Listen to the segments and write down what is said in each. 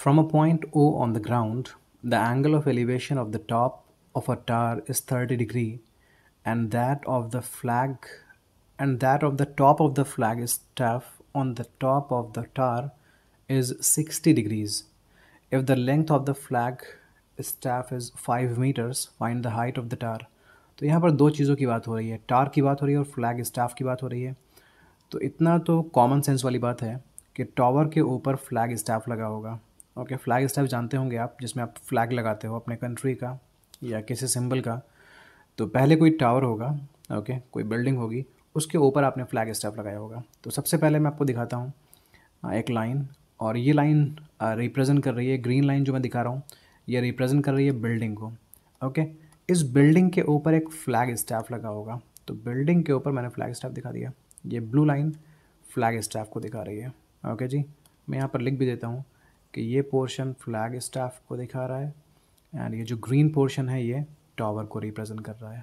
From a point O on the ground, the angle of elevation of the top of a tower is 30 degree and that of the flag and that of the top of the flag staff on the top of the tower is 60 degrees. If the length of the flag staff is 5 meters, find the height of the tower. So here, पर दो चीज़ों की बात हो is है टार की बात हो रही है और फ्लैग स्टाफ की बात हो रही है तो इतना तो common sense okay flag staff जानते होंगे आप जिसमें आप फ्लैग लगाते हो अपने कंट्री का या किसी सिंबल का तो पहले कोई टावर होगा ओके कोई बिल्डिंग होगी उसके ऊपर आपने फ्लैग स्टाफ लगाया होगा तो सबसे पहले मैं आपको दिखाता हूँ एक लाइन और ये लाइन रिप्रेजेंट कर रही है ग्रीन लाइन जो मैं दिखा रहा हूँ ये रिप्रेजेंट कर रही है बिल्डिंग को ओके इस बिल्डिंग के ऊपर एक फ्लैग स्टाफ लगा होगा तो बिल्डिंग के ऊपर मैंने फ्लैग स्टाफ दिखा दिया ये ब्लू लाइन फ्लैग स्टाफ को दिखा रही है ओके जी मैं यहाँ पर लिख भी देता हूँ कि ये पोर्शन फ्लैग स्टाफ को दिखा रहा है एंड ये जो ग्रीन पोर्शन है ये टावर को रिप्रेजेंट कर रहा है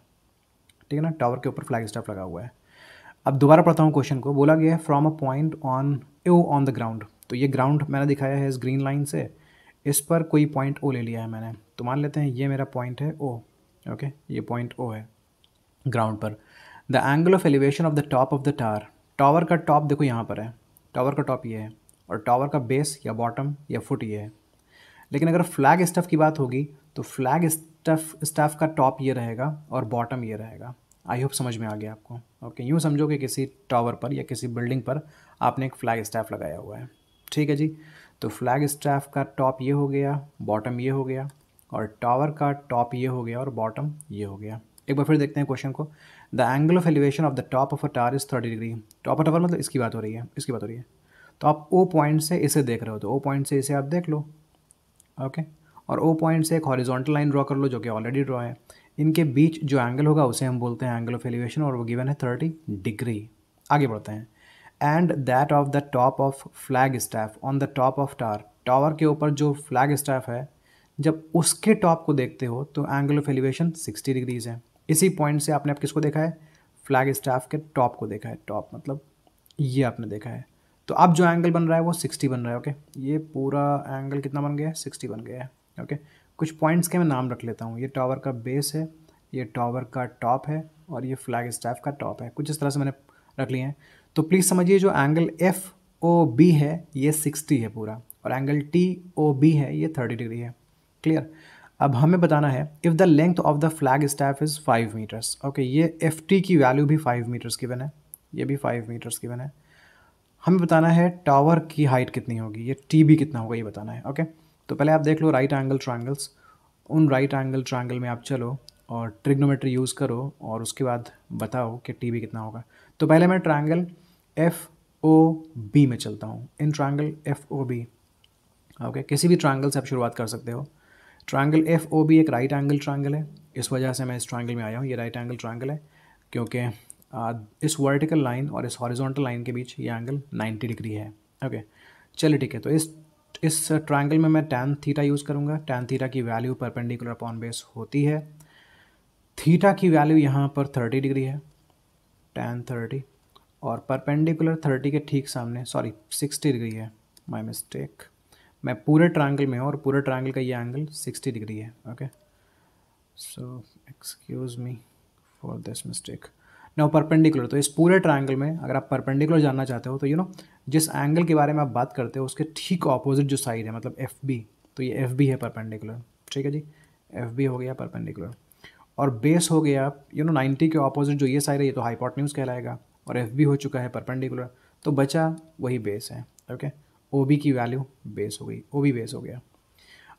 ठीक है ना टावर के ऊपर फ्लैग स्टाफ लगा हुआ है अब दोबारा पढ़ता हूँ क्वेश्चन को बोला गया है from a point on O on the ground तो ये ग्राउंड मैंने दिखाया है इस ग्रीन लाइन से इस पर कोई पॉइंट ओ ले लिया है मैंने तो मान लेते हैं ये मेरा पॉइंट है ओ ओके ये पॉइंट ओ है ग्राउंड पर the angle of elevation of the top of the tower tower का टॉप देखो यहाँ पर है टावर का टॉप ये है और टावर का बेस या बॉटम या फुट ये है लेकिन अगर फ्लैग स्टफ़ की बात होगी तो फ्लैग स्टफ स्टाफ का टॉप ये रहेगा और बॉटम ये रहेगा आई होप समझ में आ गया आपको ओके यूँ समझो कि किसी टावर पर या किसी बिल्डिंग पर आपने एक फ्लैग स्टैफ लगाया हुआ है ठीक है जी तो फ्लैग स्टैफ का टॉप ये हो गया बॉटम ये हो गया और टावर का टॉप ये हो गया और बॉटम ये हो गया एक बार फिर देखते हैं क्वेश्चन को the angle of elevation of the top of a tower is thirty degree top of tower मतलब इसकी बात हो रही है इसकी बात हो रही है तो आप ओ पॉइंट से इसे देख रहे हो तो ओ पॉइंट से इसे आप देख लो ओके और ओ पॉइंट से एक हॉरिजॉन्टल लाइन ड्रॉ कर लो जो कि ऑलरेडी ड्रॉ है इनके बीच जो एंगल होगा उसे हम बोलते हैं एंगल ऑफ एलिवेशन और वो गिवन है थर्टी डिग्री आगे बढ़ते हैं and that of the top of flag staff on the top of tower tower के ऊपर जो फ्लैग स्टाफ है जब उसके टॉप को देखते हो तो angle of elevation sixty degrees है इसी पॉइंट से आपने आप किसको देखा है फ्लैग स्टाफ के टॉप को देखा है टॉप मतलब ये आपने देखा है तो अब जो एंगल बन रहा है वो सिक्सटी बन रहा है ओके ये पूरा एंगल कितना बन गया है सिक्सटी बन गया है ओके कुछ पॉइंट्स के मैं नाम रख लेता हूँ ये टावर का बेस है ये टावर का टॉप है और ये फ्लैग स्टाफ का टॉप है कुछ इस तरह से मैंने रख लिए हैं तो प्लीज़ समझिए जो एंगल एफ ओ बी है ये सिक्सटी है पूरा और एंगल टी ओ बी है ये थर्टी डिग्री है क्लियर अब हमें बताना है if the length of the flag staff is five metres okay ये एफ टी की वैल्यू भी फाइव मीटर्स की बन है ये भी फाइव मीटर्स की बन है हमें बताना है टावर की हाइट कितनी होगी ये टी बी कितना होगा ये बताना है ओके तो पहले आप देख लो राइट एंगल ट्रायंगल्स उन राइट एंगल ट्रायंगल में आप चलो और ट्रिग्नोमेट्री यूज़ करो और उसके बाद बताओ कि टी बी कितना होगा तो पहले मैं ट्रायंगल एफ ओ बी में चलता हूँ in triangle F O B okay किसी भी ट्रायंगल से आप शुरुआत कर सकते हो ट्रायंगल एफ ओ बी एक राइट एंगल ट्रायंगल है इस वजह से मैं इस ट्रायंगल में आया हूँ ये राइट एंगल ट्रायंगल है क्योंकि Uh, इस वर्टिकल लाइन और इस हॉरिजॉन्टल लाइन के बीच ये एंगल 90 डिग्री है ओके चलिए ठीक है तो इस इस ट्राइंगल में मैं टैन थीटा यूज़ करूँगा टैन थीटा की वैल्यू परपेंडिकुलर अपॉन बेस होती है थीटा की वैल्यू यहाँ पर थर्टी डिग्री है टैन थर्टी और परपेंडिकुलर थर्टी के ठीक सामने सॉरी सिक्सटी डिग्री है माई मिस्टेक मैं पूरे ट्राइंगल में हूँ और पूरे ट्राइंगल का ये एंगल सिक्सटी डिग्री है okay so excuse me for this mistake now perpendicular तो इस पूरे ट्राइंगल में अगर आप परपेंडिकुलर जानना चाहते हो तो यू नो जिस एंगल के बारे में आप बात करते हो उसके ठीक ऑपोजिट जो साइड है मतलब एफ बी तो ये एफ बी है परपेंडिकुलर ठीक है जी एफ बी हो गया परपेंडिकुलर और बेस हो गया यू नो नाइन्टी के ऑपोजिट जो ये साइड है ये तो न्यूज़ कहलाएगा और एफ बी हो चुका है परपेंडिकुलर तो बचा वही बेस है ओके ओ बी की वैल्यू बेस हो गई ओ बी बेस हो गया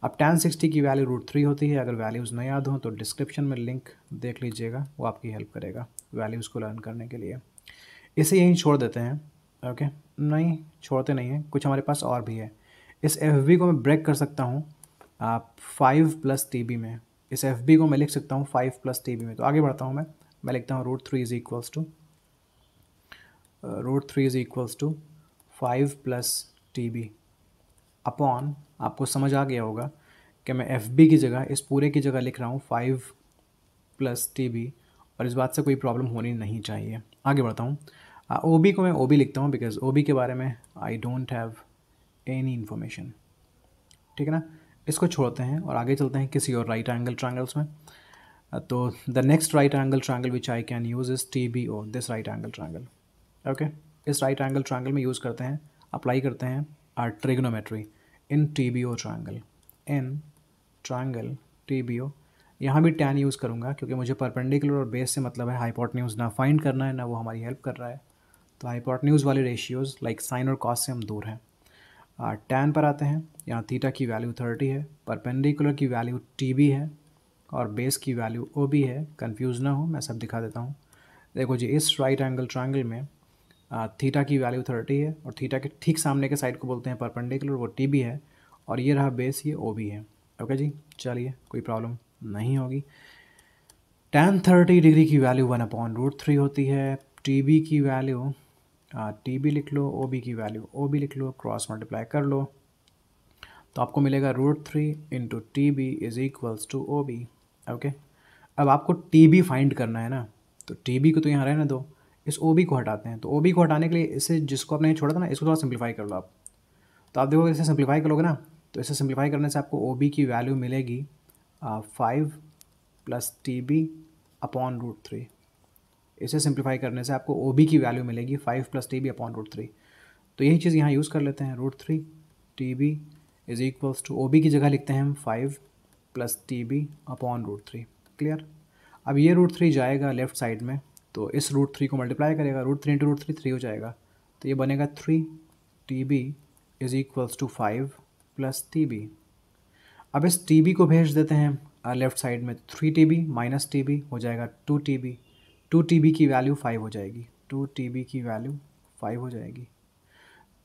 अब टेन सिक्सटी की वैल्यू रूट थ्री होती है अगर वैल्यूज़ नहीं याद हों तो डिस्क्रिप्शन में लिंक देख लीजिएगा वो आपकी हेल्प करेगा वैल्यूज़ को लर्न करने के लिए इसे यहीं छोड़ देते हैं ओके नहीं छोड़ते नहीं हैं कुछ हमारे पास और भी है इस एफ को मैं ब्रेक कर सकता हूँ आप फाइव प्लस टी बी में इस एफ को मैं लिख सकता हूँ फाइव प्लस टी बी में तो आगे बढ़ता हूँ मैं मैं लिखता हूँ root three is equals to root three is equals to five plus T B upon आपको समझ आ गया होगा कि मैं एफ बी की जगह इस पूरे की जगह लिख रहा हूँ फाइव प्लस टी बी और इस बात से कोई प्रॉब्लम होनी नहीं चाहिए आगे बढ़ता हूँ ओ बी को मैं ओ बी लिखता हूँ बिकॉज ओ बी के बारे में I don't have any information ठीक है ना इसको छोड़ते हैं और आगे चलते हैं किसी और राइट एंगल ट्रायंगल्स में तो the next right angle triangle which I can use is T B O this right angle triangle okay इस राइट एंगल ट्रायंगल में यूज़ करते हैं अप्लाई करते हैं our trigonometry in TBO triangle in triangle TBO यहाँ भी tan use करूँगा क्योंकि मुझे परपेंडिकुलर और बेस से मतलब है न्यूज़ ना फाइंड करना है ना वो हमारी हेल्प कर रहा है तो न्यूज़ वाले रेशियोज़ लाइक साइन और कॉस से हम दूर हैं टैन पर आते हैं यहाँ थीटा की वैल्यू थर्टी है परपेंडिकुलर की वैल्यू टी बी है और बेस की वैल्यू ओ बी है कन्फ्यूज़ ना हो मैं सब दिखा देता हूँ देखो जी इस राइट एंगल ट्रायंगल में थीटा की वैल्यू थर्टी है और थीटा के ठीक सामने के साइड को बोलते हैं परपेंडिकुलर वो टी बी है और ये रहा बेस ये ओ बी है ओके जी चलिए कोई प्रॉब्लम नहीं होगी टेन थर्टी डिग्री की value one upon root three होती है टी बी की वैल्यू टी बी लिख लो ओ बी की वैल्यू ओ बी लिख लो क्रॉस मल्टीप्लाई कर लो तो आपको मिलेगा root three into T B is equals to O B okay अब आपको टी बी फाइंड करना है ना तो टी बी को तो यहाँ रहने दो इस ओ बी को हटाते हैं तो ओ बी को हटाने के लिए इसे जिसको आपने छोड़ा था ना इसको थोड़ा सिंप्लीफाई कर लो आप तो आप देखोगे इसे सिंप्लीफाई करोगे ना तो इसे सिंप्लीफाई करने से आपको ओ बी की वैल्यू मिलेगी five plus T B upon root three इसे सिंप्लीफाई करने से आपको ओ बी की वैल्यू मिलेगी five plus T B upon root three तो यही चीज़ यहाँ यूज़ कर लेते हैं root three T B is equals to O B की जगह लिखते हैं हम five plus T B upon root three clear अब ये रूट थ्री जाएगा लेफ्ट साइड में तो इस रूट थ्री को मल्टीप्लाई करेगा root three into root three three हो जाएगा तो ये बनेगा three T B is equals to five plus T B अब इस टी बी को भेज देते हैं लेफ़्ट साइड में three T B minus T B हो जाएगा two T B two T B की वैल्यू फाइव हो जाएगी टू टी बी की वैल्यू फाइव हो जाएगी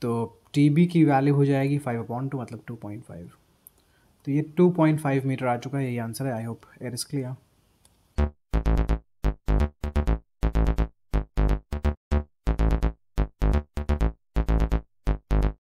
तो टी बी की वैल्यू हो जाएगी फाइव अपॉइंट टू मतलब टू पॉइंट फाइव तो ये टू पॉइंट फाइव मीटर आ चुका है यही आंसर है I hope here is clear